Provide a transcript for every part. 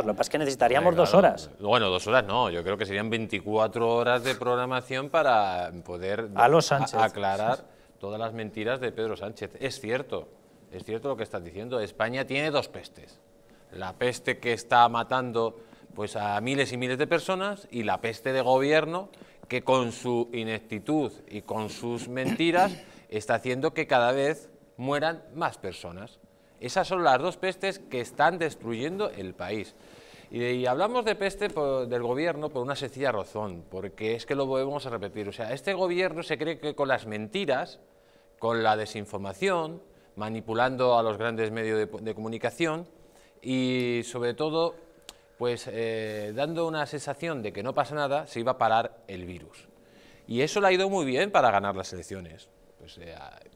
Lo que pasa es que necesitaríamos dos horas. Bueno, dos horas no, yo creo que serían 24 horas de programación para poder aclarar todas las mentiras de Pedro Sánchez. Es cierto, es cierto lo que estás diciendo, España tiene dos pestes. La peste que está matando pues, a miles y miles de personas y la peste de gobierno que con su ineptitud y con sus mentiras está haciendo que cada vez mueran más personas. Esas son las dos pestes que están destruyendo el país. Y, hablamos de peste del gobierno por una sencilla razón, porque es que lo volvemos a repetir. O sea, este gobierno se cree que con las mentiras, con la desinformación, manipulando a los grandes medios de, comunicación y sobre todo pues eh, dando una sensación de que no pasa nada, se iba a parar el virus. Y eso le ha ido muy bien para ganar las elecciones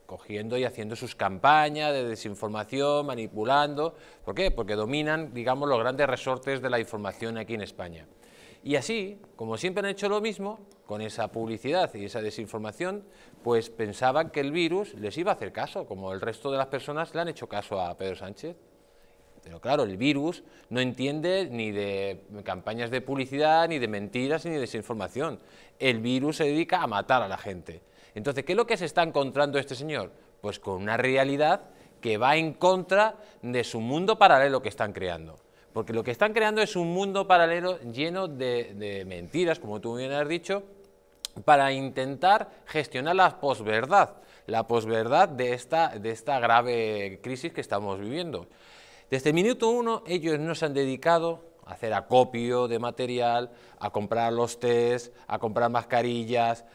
cogiendo y haciendo sus campañas de desinformación, manipulando. ¿Por qué? Porque dominan, digamos, los grandes resortes de la información aquí en España. Y así, como siempre han hecho lo mismo, con esa publicidad y esa desinformación, pues pensaban que el virus les iba a hacer caso, como el resto de las personas le han hecho caso a Pedro Sánchez. Pero claro, el virus no entiende ni de campañas de publicidad, ni de mentiras, ni de desinformación. El virus se dedica a matar a la gente. Entonces, ¿qué es lo que se está encontrando este señor? Pues con una realidad que va en contra de su mundo paralelo que están creando. Porque lo que están creando es un mundo paralelo lleno de, mentiras, como tú bien has dicho, para intentar gestionar la posverdad, la posverdad de esta, grave crisis que estamos viviendo. Desde minuto uno ellos no se han dedicado a hacer acopio de material, a comprar los test, a comprar mascarillas,